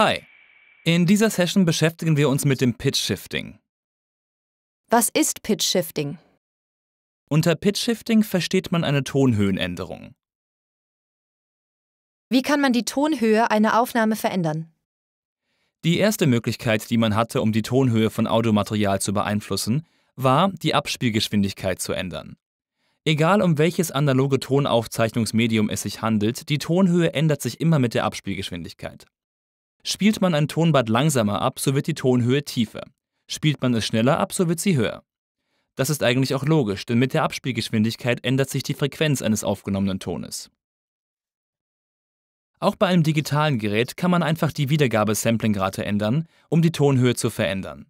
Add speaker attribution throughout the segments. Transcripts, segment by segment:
Speaker 1: Hi, in dieser Session beschäftigen wir uns mit dem Pitch Shifting.
Speaker 2: Was ist Pitch Shifting?
Speaker 1: Unter Pitch Shifting versteht man eine Tonhöhenänderung.
Speaker 2: Wie kann man die Tonhöhe einer Aufnahme verändern?
Speaker 1: Die erste Möglichkeit, die man hatte, um die Tonhöhe von Audiomaterial zu beeinflussen, war, die Abspielgeschwindigkeit zu ändern. Egal um welches analoge Tonaufzeichnungsmedium es sich handelt, die Tonhöhe ändert sich immer mit der Abspielgeschwindigkeit. Spielt man ein Tonbad langsamer ab, so wird die Tonhöhe tiefer. Spielt man es schneller ab, so wird sie höher. Das ist eigentlich auch logisch, denn mit der Abspielgeschwindigkeit ändert sich die Frequenz eines aufgenommenen Tones. Auch bei einem digitalen Gerät kann man einfach die Wiedergabe-Samplingrate ändern, um die Tonhöhe zu verändern.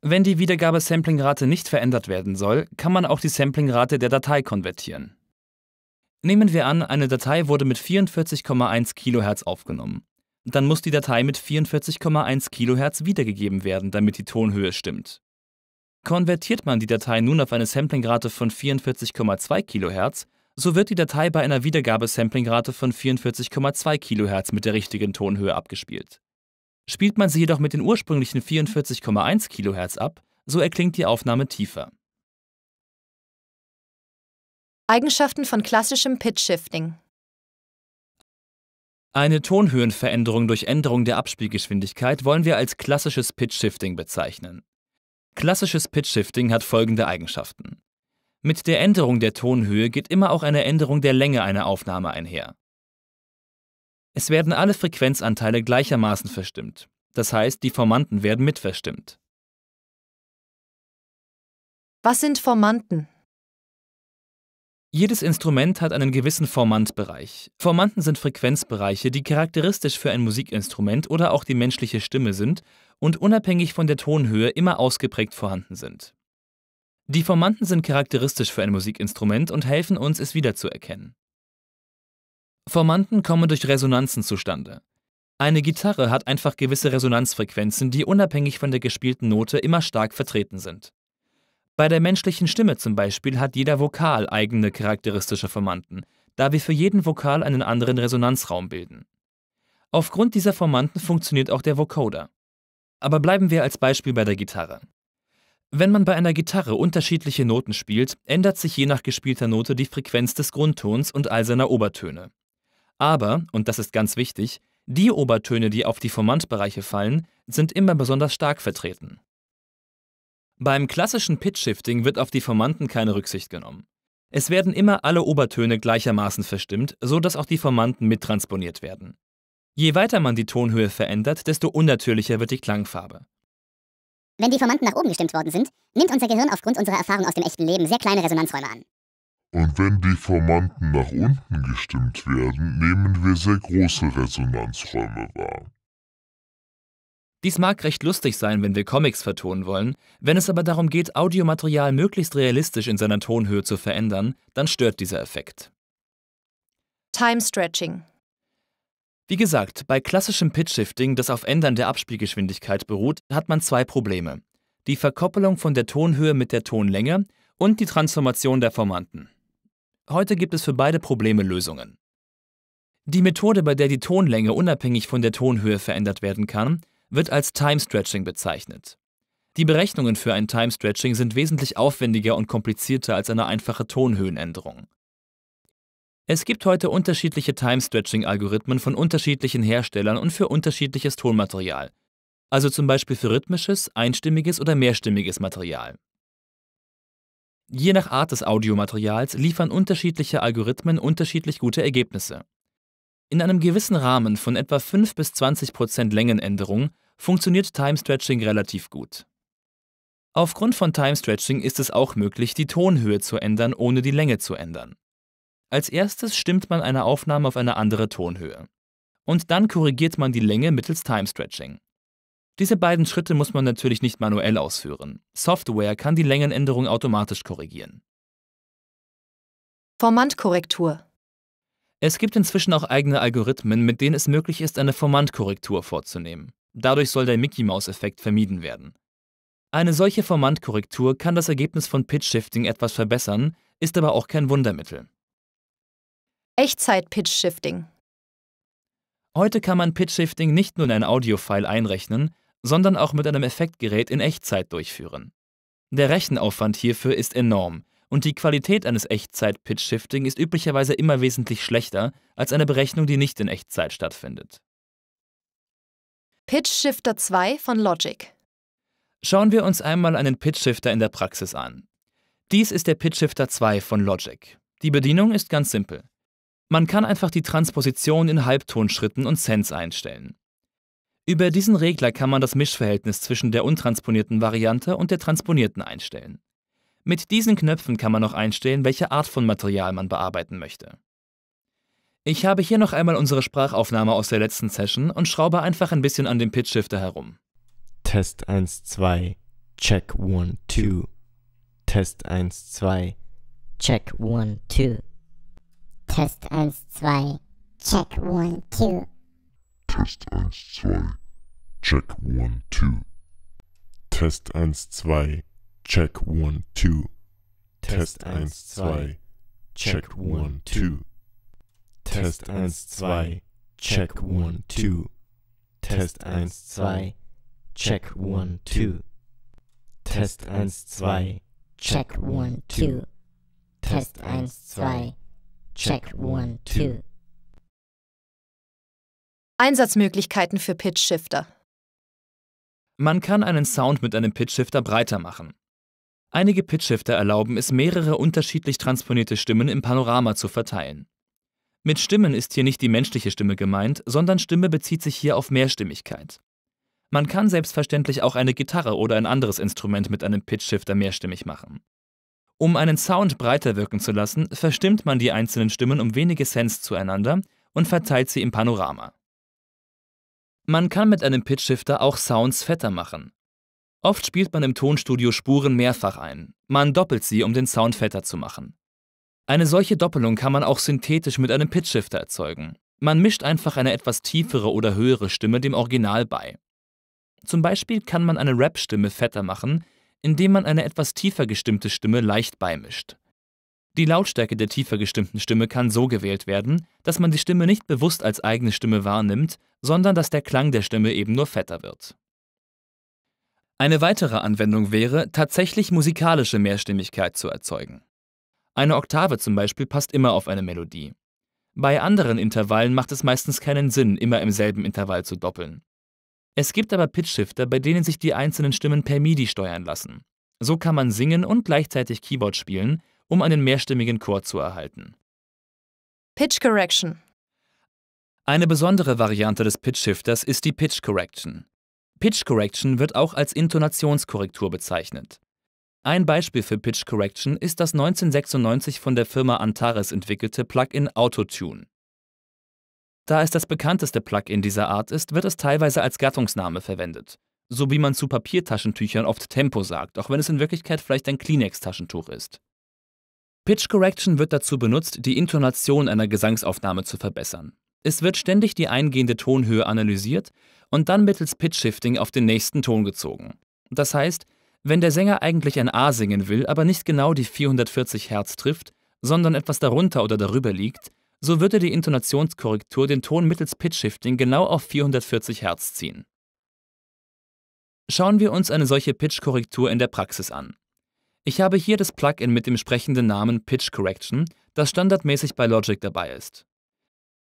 Speaker 1: Wenn die Wiedergabe-Samplingrate nicht verändert werden soll, kann man auch die Samplingrate der Datei konvertieren. Nehmen wir an, eine Datei wurde mit 44,1 kHz aufgenommen dann muss die Datei mit 44,1 kHz wiedergegeben werden, damit die Tonhöhe stimmt. Konvertiert man die Datei nun auf eine Samplingrate von 44,2 kHz, so wird die Datei bei einer Wiedergabesamplingrate von 44,2 kHz mit der richtigen Tonhöhe abgespielt. Spielt man sie jedoch mit den ursprünglichen 44,1 kHz ab, so erklingt die Aufnahme tiefer.
Speaker 2: Eigenschaften von klassischem Pitch Shifting
Speaker 1: eine Tonhöhenveränderung durch Änderung der Abspielgeschwindigkeit wollen wir als klassisches Pitch-Shifting bezeichnen. Klassisches Pitch-Shifting hat folgende Eigenschaften. Mit der Änderung der Tonhöhe geht immer auch eine Änderung der Länge einer Aufnahme einher. Es werden alle Frequenzanteile gleichermaßen verstimmt, das heißt, die Formanten werden mitverstimmt.
Speaker 2: Was sind Formanten?
Speaker 1: Jedes Instrument hat einen gewissen Formantbereich. Formanten sind Frequenzbereiche, die charakteristisch für ein Musikinstrument oder auch die menschliche Stimme sind und unabhängig von der Tonhöhe immer ausgeprägt vorhanden sind. Die Formanten sind charakteristisch für ein Musikinstrument und helfen uns, es wiederzuerkennen. Formanten kommen durch Resonanzen zustande. Eine Gitarre hat einfach gewisse Resonanzfrequenzen, die unabhängig von der gespielten Note immer stark vertreten sind. Bei der menschlichen Stimme zum Beispiel hat jeder Vokal eigene charakteristische Formanten, da wir für jeden Vokal einen anderen Resonanzraum bilden. Aufgrund dieser Formanten funktioniert auch der Vocoder. Aber bleiben wir als Beispiel bei der Gitarre. Wenn man bei einer Gitarre unterschiedliche Noten spielt, ändert sich je nach gespielter Note die Frequenz des Grundtons und all seiner Obertöne. Aber, und das ist ganz wichtig, die Obertöne, die auf die Formantbereiche fallen, sind immer besonders stark vertreten. Beim klassischen Pitch-Shifting wird auf die Formanten keine Rücksicht genommen. Es werden immer alle Obertöne gleichermaßen verstimmt, so dass auch die Formanten mittransponiert werden. Je weiter man die Tonhöhe verändert, desto unnatürlicher wird die Klangfarbe. Wenn die Formanten nach oben gestimmt worden sind, nimmt unser Gehirn aufgrund unserer Erfahrung aus dem echten Leben sehr kleine Resonanzräume an.
Speaker 3: Und wenn die Formanten nach unten gestimmt werden, nehmen wir sehr große Resonanzräume wahr.
Speaker 1: Dies mag recht lustig sein, wenn wir Comics vertonen wollen, wenn es aber darum geht, Audiomaterial möglichst realistisch in seiner Tonhöhe zu verändern, dann stört dieser Effekt.
Speaker 2: Time Stretching
Speaker 1: Wie gesagt, bei klassischem Pitch-Shifting, das auf Ändern der Abspielgeschwindigkeit beruht, hat man zwei Probleme. Die Verkoppelung von der Tonhöhe mit der Tonlänge und die Transformation der Formanten. Heute gibt es für beide Probleme Lösungen. Die Methode, bei der die Tonlänge unabhängig von der Tonhöhe verändert werden kann, wird als Time-Stretching bezeichnet. Die Berechnungen für ein Time-Stretching sind wesentlich aufwendiger und komplizierter als eine einfache Tonhöhenänderung. Es gibt heute unterschiedliche Time-Stretching-Algorithmen von unterschiedlichen Herstellern und für unterschiedliches Tonmaterial, also zum Beispiel für rhythmisches, einstimmiges oder mehrstimmiges Material. Je nach Art des Audiomaterials liefern unterschiedliche Algorithmen unterschiedlich gute Ergebnisse. In einem gewissen Rahmen von etwa 5 bis 20 Prozent Längenänderung funktioniert Time Stretching relativ gut. Aufgrund von Time Stretching ist es auch möglich, die Tonhöhe zu ändern, ohne die Länge zu ändern. Als erstes stimmt man eine Aufnahme auf eine andere Tonhöhe. Und dann korrigiert man die Länge mittels Time Stretching. Diese beiden Schritte muss man natürlich nicht manuell ausführen. Software kann die Längenänderung automatisch korrigieren.
Speaker 2: Formantkorrektur
Speaker 1: es gibt inzwischen auch eigene Algorithmen, mit denen es möglich ist, eine Formantkorrektur vorzunehmen. Dadurch soll der mickey mouse effekt vermieden werden. Eine solche Formantkorrektur kann das Ergebnis von Pitch-Shifting etwas verbessern, ist aber auch kein Wundermittel.
Speaker 2: Echtzeit-Pitch-Shifting
Speaker 1: Heute kann man Pitch-Shifting nicht nur in ein Audiofile einrechnen, sondern auch mit einem Effektgerät in Echtzeit durchführen. Der Rechenaufwand hierfür ist enorm, und die Qualität eines Echtzeit-Pitch-Shifting ist üblicherweise immer wesentlich schlechter als eine Berechnung, die nicht in Echtzeit stattfindet.
Speaker 2: Pitch Shifter 2 von
Speaker 1: Logic. Schauen wir uns einmal einen Pitch Shifter in der Praxis an. Dies ist der Pitch Shifter 2 von Logic. Die Bedienung ist ganz simpel. Man kann einfach die Transposition in Halbtonschritten und Cents einstellen. Über diesen Regler kann man das Mischverhältnis zwischen der untransponierten Variante und der transponierten einstellen. Mit diesen Knöpfen kann man noch einstellen, welche Art von Material man bearbeiten möchte. Ich habe hier noch einmal unsere Sprachaufnahme aus der letzten Session und schraube einfach ein bisschen an dem Pitch Shifter herum. Test 1, 2, check 1, 2. Test 1, 2,
Speaker 3: check 1, 2. Test
Speaker 1: 1, 2,
Speaker 3: check 1, 2. Test 1, 2, check 1, 2. Test 1, 2, Check 1, 2. Test 1, 2. Check 1, 2.
Speaker 1: Test 1, 2. Check 1, 2. Test 1, 2. Check 1, 2. Test 1, 2. Check 1, 2.
Speaker 3: Test 1, 2. Check 1, 2.
Speaker 2: Einsatzmöglichkeiten für Pitch Shifter.
Speaker 1: Man kann einen Sound mit einem Pitch Shifter breiter machen. Einige Pitchshifter erlauben es, mehrere unterschiedlich transponierte Stimmen im Panorama zu verteilen. Mit Stimmen ist hier nicht die menschliche Stimme gemeint, sondern Stimme bezieht sich hier auf Mehrstimmigkeit. Man kann selbstverständlich auch eine Gitarre oder ein anderes Instrument mit einem Pitchshifter mehrstimmig machen. Um einen Sound breiter wirken zu lassen, verstimmt man die einzelnen Stimmen um wenige Cents zueinander und verteilt sie im Panorama. Man kann mit einem Pitchshifter auch Sounds fetter machen, Oft spielt man im Tonstudio Spuren mehrfach ein. Man doppelt sie, um den Sound fetter zu machen. Eine solche Doppelung kann man auch synthetisch mit einem Pitchshifter erzeugen. Man mischt einfach eine etwas tiefere oder höhere Stimme dem Original bei. Zum Beispiel kann man eine Rap-Stimme fetter machen, indem man eine etwas tiefer gestimmte Stimme leicht beimischt. Die Lautstärke der tiefer gestimmten Stimme kann so gewählt werden, dass man die Stimme nicht bewusst als eigene Stimme wahrnimmt, sondern dass der Klang der Stimme eben nur fetter wird. Eine weitere Anwendung wäre, tatsächlich musikalische Mehrstimmigkeit zu erzeugen. Eine Oktave zum Beispiel passt immer auf eine Melodie. Bei anderen Intervallen macht es meistens keinen Sinn, immer im selben Intervall zu doppeln. Es gibt aber Pitchshifter, bei denen sich die einzelnen Stimmen per MIDI steuern lassen. So kann man singen und gleichzeitig Keyboard spielen, um einen mehrstimmigen Chor zu erhalten.
Speaker 2: Pitch Correction
Speaker 1: eine besondere Variante des Pitchshifters ist die Pitch Correction. Pitch Correction wird auch als Intonationskorrektur bezeichnet. Ein Beispiel für Pitch Correction ist das 1996 von der Firma Antares entwickelte Plugin Autotune. Da es das bekannteste Plugin dieser Art ist, wird es teilweise als Gattungsname verwendet. So wie man zu Papiertaschentüchern oft Tempo sagt, auch wenn es in Wirklichkeit vielleicht ein Kleenex-Taschentuch ist. Pitch Correction wird dazu benutzt, die Intonation einer Gesangsaufnahme zu verbessern. Es wird ständig die eingehende Tonhöhe analysiert und dann mittels Pitch-Shifting auf den nächsten Ton gezogen. Das heißt, wenn der Sänger eigentlich ein A singen will, aber nicht genau die 440 Hertz trifft, sondern etwas darunter oder darüber liegt, so würde die Intonationskorrektur den Ton mittels Pitch-Shifting genau auf 440 Hertz ziehen. Schauen wir uns eine solche Pitch-Korrektur in der Praxis an. Ich habe hier das Plugin mit dem sprechenden Namen Pitch Correction, das standardmäßig bei Logic dabei ist.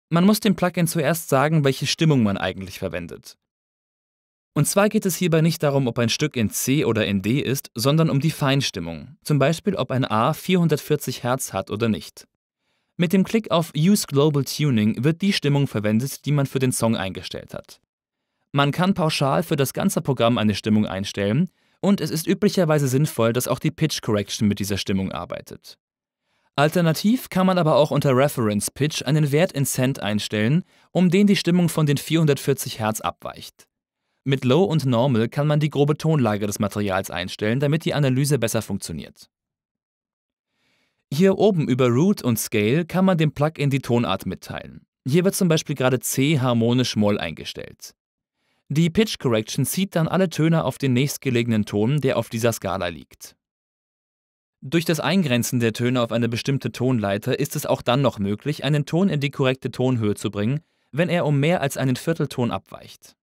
Speaker 1: Man muss dem Plugin zuerst sagen, welche Stimmung man eigentlich verwendet. Und zwar geht es hierbei nicht darum, ob ein Stück in C oder in D ist, sondern um die Feinstimmung, zum Beispiel ob ein A 440 Hertz hat oder nicht. Mit dem Klick auf Use Global Tuning wird die Stimmung verwendet, die man für den Song eingestellt hat. Man kann pauschal für das ganze Programm eine Stimmung einstellen und es ist üblicherweise sinnvoll, dass auch die Pitch Correction mit dieser Stimmung arbeitet. Alternativ kann man aber auch unter Reference Pitch einen Wert in Cent einstellen, um den die Stimmung von den 440 Hertz abweicht. Mit Low und Normal kann man die grobe Tonlage des Materials einstellen, damit die Analyse besser funktioniert. Hier oben über Root und Scale kann man dem Plugin die Tonart mitteilen. Hier wird zum Beispiel gerade C harmonisch Moll eingestellt. Die Pitch Correction zieht dann alle Töne auf den nächstgelegenen Ton, der auf dieser Skala liegt. Durch das Eingrenzen der Töne auf eine bestimmte Tonleiter ist es auch dann noch möglich, einen Ton in die korrekte Tonhöhe zu bringen, wenn er um mehr als einen Viertelton abweicht.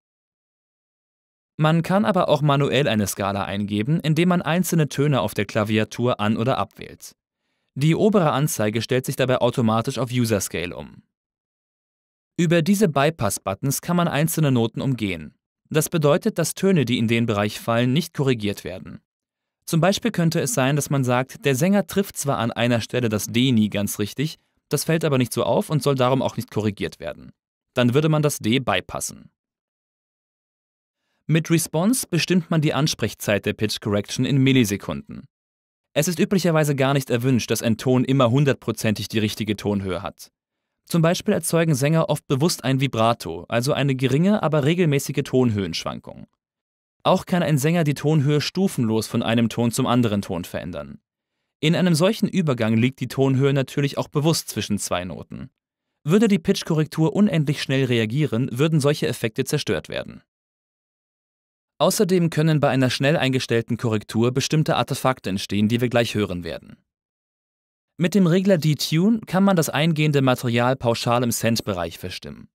Speaker 1: Man kann aber auch manuell eine Skala eingeben, indem man einzelne Töne auf der Klaviatur an- oder abwählt. Die obere Anzeige stellt sich dabei automatisch auf User Scale um. Über diese Bypass-Buttons kann man einzelne Noten umgehen. Das bedeutet, dass Töne, die in den Bereich fallen, nicht korrigiert werden. Zum Beispiel könnte es sein, dass man sagt, der Sänger trifft zwar an einer Stelle das D nie ganz richtig, das fällt aber nicht so auf und soll darum auch nicht korrigiert werden. Dann würde man das D beipassen. Mit Response bestimmt man die Ansprechzeit der Pitch Correction in Millisekunden. Es ist üblicherweise gar nicht erwünscht, dass ein Ton immer hundertprozentig die richtige Tonhöhe hat. Zum Beispiel erzeugen Sänger oft bewusst ein Vibrato, also eine geringe, aber regelmäßige Tonhöhenschwankung. Auch kann ein Sänger die Tonhöhe stufenlos von einem Ton zum anderen Ton verändern. In einem solchen Übergang liegt die Tonhöhe natürlich auch bewusst zwischen zwei Noten. Würde die Pitch-Korrektur unendlich schnell reagieren, würden solche Effekte zerstört werden. Außerdem können bei einer schnell eingestellten Korrektur bestimmte Artefakte entstehen, die wir gleich hören werden. Mit dem Regler Detune kann man das eingehende Material pauschal im Cent-Bereich verstimmen.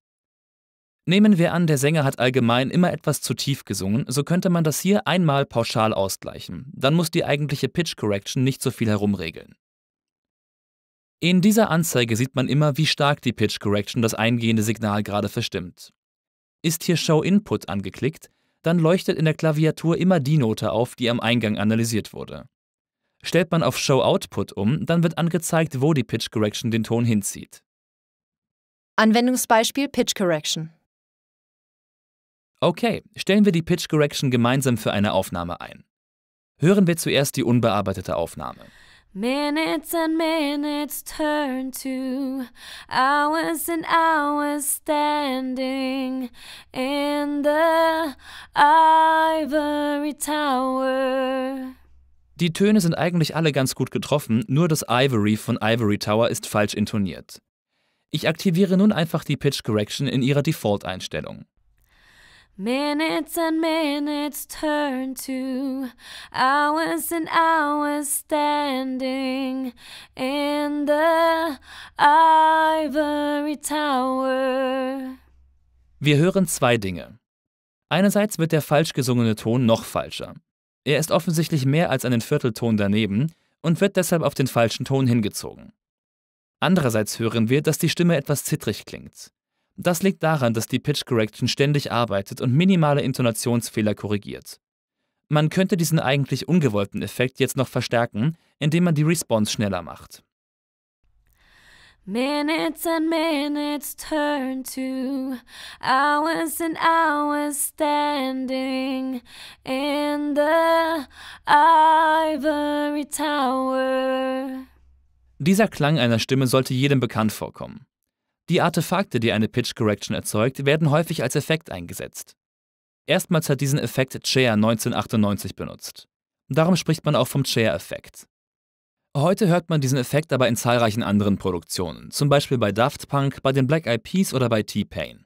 Speaker 1: Nehmen wir an, der Sänger hat allgemein immer etwas zu tief gesungen, so könnte man das hier einmal pauschal ausgleichen. Dann muss die eigentliche Pitch Correction nicht so viel herumregeln. In dieser Anzeige sieht man immer, wie stark die Pitch Correction das eingehende Signal gerade verstimmt. Ist hier Show Input angeklickt, dann leuchtet in der Klaviatur immer die Note auf, die am Eingang analysiert wurde. Stellt man auf Show Output um, dann wird angezeigt, wo die Pitch Correction den Ton hinzieht.
Speaker 2: Anwendungsbeispiel Pitch Correction.
Speaker 1: Okay, stellen wir die Pitch Correction gemeinsam für eine Aufnahme ein. Hören wir zuerst die unbearbeitete Aufnahme.
Speaker 3: Minutes and minutes turn to hours and hours standing in the ivory tower.
Speaker 1: Die Töne sind eigentlich alle ganz gut getroffen, nur das Ivory von Ivory Tower ist falsch intoniert. Ich aktiviere nun einfach die Pitch Correction in ihrer Default-Einstellung.
Speaker 3: Minutes and minutes turn to hours and hours standing in the ivory tower.
Speaker 1: Wir hören zwei Dinge. Einerseits wird der falsch gesungene Ton noch falscher. Er ist offensichtlich mehr als einen Viertelton daneben und wird deshalb auf den falschen Ton hingezogen. Andererseits hören wir, dass die Stimme etwas zittrig klingt. Das liegt daran, dass die Pitch Correction ständig arbeitet und minimale Intonationsfehler korrigiert. Man könnte diesen eigentlich ungewollten Effekt jetzt noch verstärken, indem man die Response schneller macht.
Speaker 3: Minutes and minutes turn to hours and hours standing in the ivory tower.
Speaker 1: Dieser Klang einer Stimme sollte jedem bekannt vorkommen. Die Artefakte, die eine Pitch Correction erzeugt, werden häufig als Effekt eingesetzt. Erstmals hat diesen Effekt Chair 1998 benutzt. Darum spricht man auch vom Chair-Effekt. Heute hört man diesen Effekt aber in zahlreichen anderen Produktionen, zum Beispiel bei Daft Punk, bei den Black Eyed Peas oder bei T-Pain.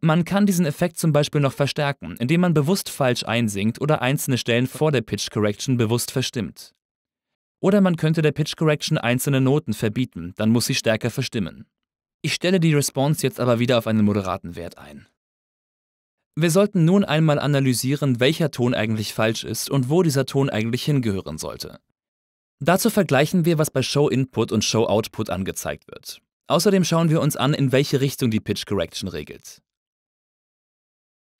Speaker 1: Man kann diesen Effekt zum Beispiel noch verstärken, indem man bewusst falsch einsingt oder einzelne Stellen vor der Pitch Correction bewusst verstimmt. Oder man könnte der Pitch Correction einzelne Noten verbieten, dann muss sie stärker verstimmen. Ich stelle die Response jetzt aber wieder auf einen moderaten Wert ein. Wir sollten nun einmal analysieren, welcher Ton eigentlich falsch ist und wo dieser Ton eigentlich hingehören sollte. Dazu vergleichen wir, was bei Show Input und Show Output angezeigt wird. Außerdem schauen wir uns an, in welche Richtung die Pitch Correction regelt.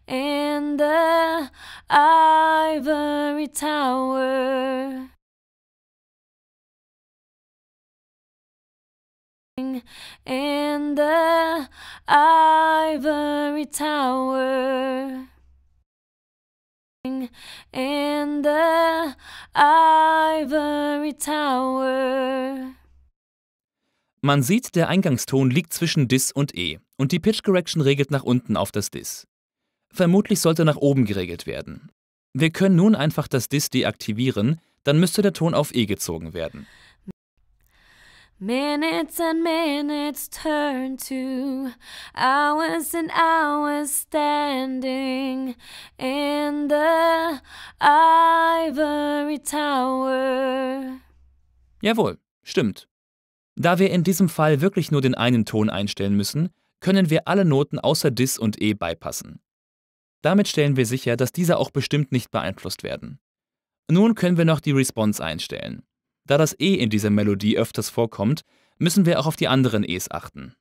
Speaker 3: In the
Speaker 4: ivory tower. in the
Speaker 3: ivory tower. In the ivory tower.
Speaker 1: Man sieht, der Eingangston liegt zwischen Dis und E und die Pitch Correction regelt nach unten auf das Dis. Vermutlich sollte nach oben geregelt werden. Wir können nun einfach das Dis deaktivieren, dann müsste der Ton auf E gezogen werden.
Speaker 3: Minutes and minutes turn to hours and hours standing in the ivory tower.
Speaker 1: Jawohl, stimmt. Da wir in diesem Fall wirklich nur den einen Ton einstellen müssen, können wir alle Noten außer Dis und E beipassen. Damit stellen wir sicher, dass diese auch bestimmt nicht beeinflusst werden. Nun können wir noch die Response einstellen. Da das E in dieser Melodie öfters vorkommt, müssen wir auch auf die anderen Es achten.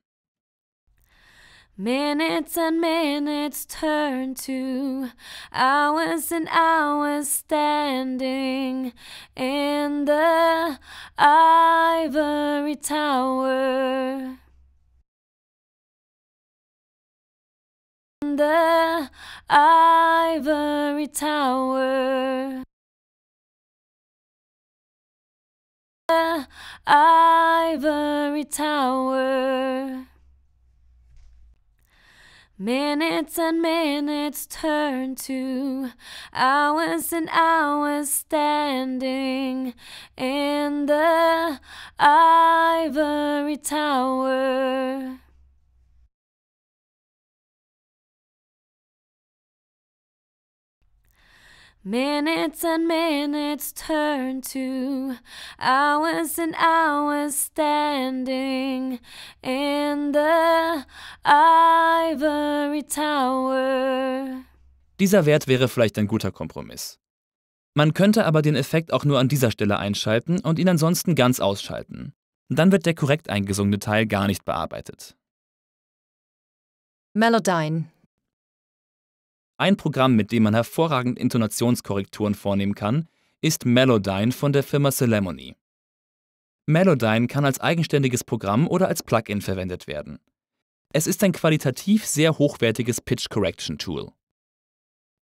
Speaker 3: Minutes and minutes turn to hours and hours standing in the ivory tower.
Speaker 4: In the ivory tower.
Speaker 3: ivory tower. Minutes and minutes turn to hours and hours standing in the ivory tower. Minutes and minutes turn to hours and hours standing in the ivory tower.
Speaker 1: Dieser Wert wäre vielleicht ein guter Kompromiss. Man könnte aber den Effekt auch nur an dieser Stelle einschalten und ihn ansonsten ganz ausschalten. Dann wird der korrekt eingesungene Teil gar nicht bearbeitet.
Speaker 2: Melodyne
Speaker 1: ein Programm, mit dem man hervorragend Intonationskorrekturen vornehmen kann, ist Melodyne von der Firma Celemony. Melodyne kann als eigenständiges Programm oder als Plugin verwendet werden. Es ist ein qualitativ sehr hochwertiges Pitch Correction Tool.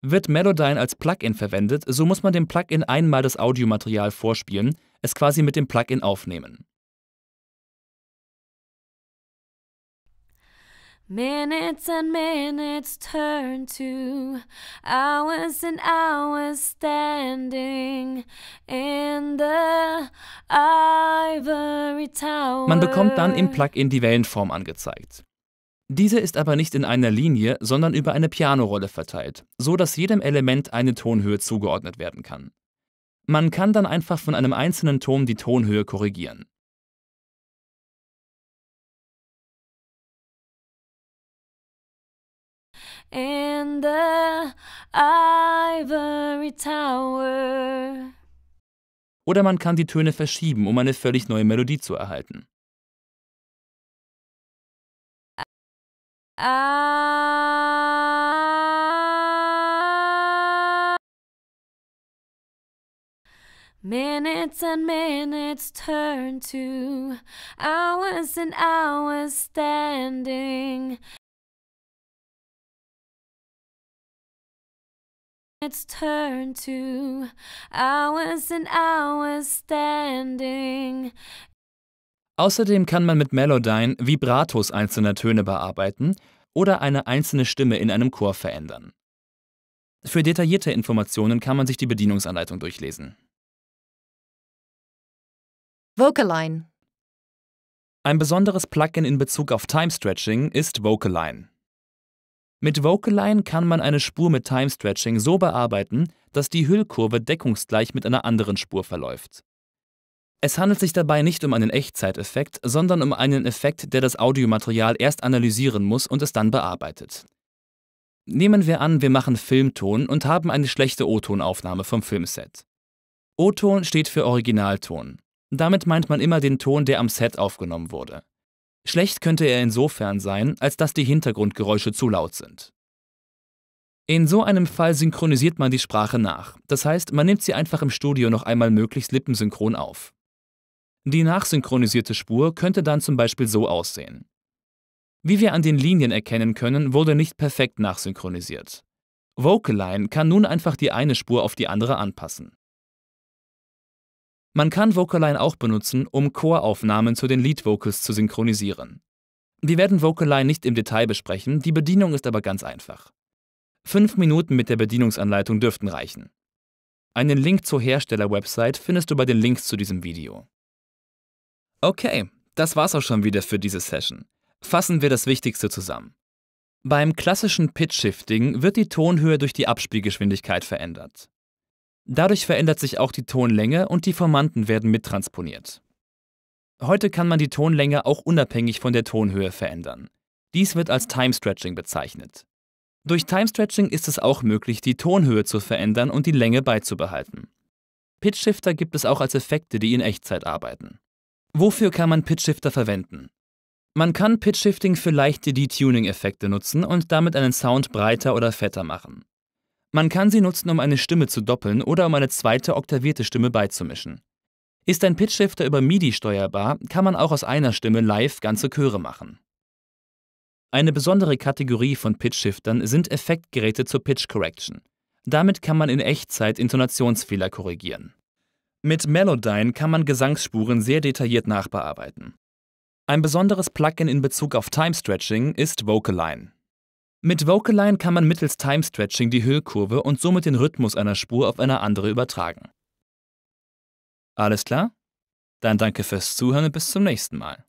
Speaker 1: Wird Melodyne als Plugin verwendet, so muss man dem Plugin einmal das Audiomaterial vorspielen, es quasi mit dem Plugin aufnehmen.
Speaker 3: Minutes and minutes turn to hours and
Speaker 1: hours standing in the ivory tower. Man bekommt dann im Plugin die Wellenform angezeigt. Diese ist aber nicht in einer Linie, sondern über eine Pianorolle verteilt, so dass jedem Element eine Tonhöhe zugeordnet werden kann. Man kann dann einfach von einem einzelnen Ton die Tonhöhe korrigieren.
Speaker 3: on the ivory tower.
Speaker 1: Oder man kann die Töne verschieben, um eine völlig neue Melodie zu erhalten. Ah.
Speaker 3: minutes and minutes turn to hours and hours standing
Speaker 4: It's turned
Speaker 3: to hours and hours standing.
Speaker 1: Außerdem kann man mit Melodyne Vibratos einzelner Töne bearbeiten oder eine einzelne Stimme in einem Chor verändern. Für detaillierte Informationen kann man sich die Bedienungsanleitung durchlesen.
Speaker 2: Vocaline
Speaker 1: Ein besonderes Plugin in Bezug auf Time Stretching ist Vocaline. Mit Vocaline kann man eine Spur mit Time Stretching so bearbeiten, dass die Hüllkurve deckungsgleich mit einer anderen Spur verläuft. Es handelt sich dabei nicht um einen Echtzeiteffekt, sondern um einen Effekt, der das Audiomaterial erst analysieren muss und es dann bearbeitet. Nehmen wir an, wir machen Filmton und haben eine schlechte O-Tonaufnahme vom Filmset. O-Ton steht für Originalton. Damit meint man immer den Ton, der am Set aufgenommen wurde. Schlecht könnte er insofern sein, als dass die Hintergrundgeräusche zu laut sind. In so einem Fall synchronisiert man die Sprache nach, das heißt, man nimmt sie einfach im Studio noch einmal möglichst lippensynchron auf. Die nachsynchronisierte Spur könnte dann zum Beispiel so aussehen. Wie wir an den Linien erkennen können, wurde nicht perfekt nachsynchronisiert. Vocaline kann nun einfach die eine Spur auf die andere anpassen. Man kann Vocaline auch benutzen, um Choraufnahmen zu den Lead-Vocals zu synchronisieren. Wir werden Vocaline nicht im Detail besprechen, die Bedienung ist aber ganz einfach. Fünf Minuten mit der Bedienungsanleitung dürften reichen. Einen Link zur Hersteller-Website findest du bei den Links zu diesem Video. Okay, das war's auch schon wieder für diese Session. Fassen wir das Wichtigste zusammen. Beim klassischen Pitch-Shifting wird die Tonhöhe durch die Abspielgeschwindigkeit verändert. Dadurch verändert sich auch die Tonlänge und die Formanten werden mittransponiert. Heute kann man die Tonlänge auch unabhängig von der Tonhöhe verändern. Dies wird als Time Stretching bezeichnet. Durch Time Stretching ist es auch möglich, die Tonhöhe zu verändern und die Länge beizubehalten. Pitch-Shifter gibt es auch als Effekte, die in Echtzeit arbeiten. Wofür kann man Pitch-Shifter verwenden? Man kann Pitch-Shifting für leichte Detuning-Effekte nutzen und damit einen Sound breiter oder fetter machen. Man kann sie nutzen, um eine Stimme zu doppeln oder um eine zweite oktavierte Stimme beizumischen. Ist ein Pitchshifter über MIDI steuerbar, kann man auch aus einer Stimme live ganze Chöre machen. Eine besondere Kategorie von Pitchshiftern sind Effektgeräte zur Pitch Correction. Damit kann man in Echtzeit Intonationsfehler korrigieren. Mit Melodyne kann man Gesangsspuren sehr detailliert nachbearbeiten. Ein besonderes Plugin in Bezug auf Time Stretching ist Vocaline. Mit Vocaline kann man mittels Time-Stretching die Hüllkurve und somit den Rhythmus einer Spur auf eine andere übertragen. Alles klar? Dann danke fürs Zuhören und bis zum nächsten Mal.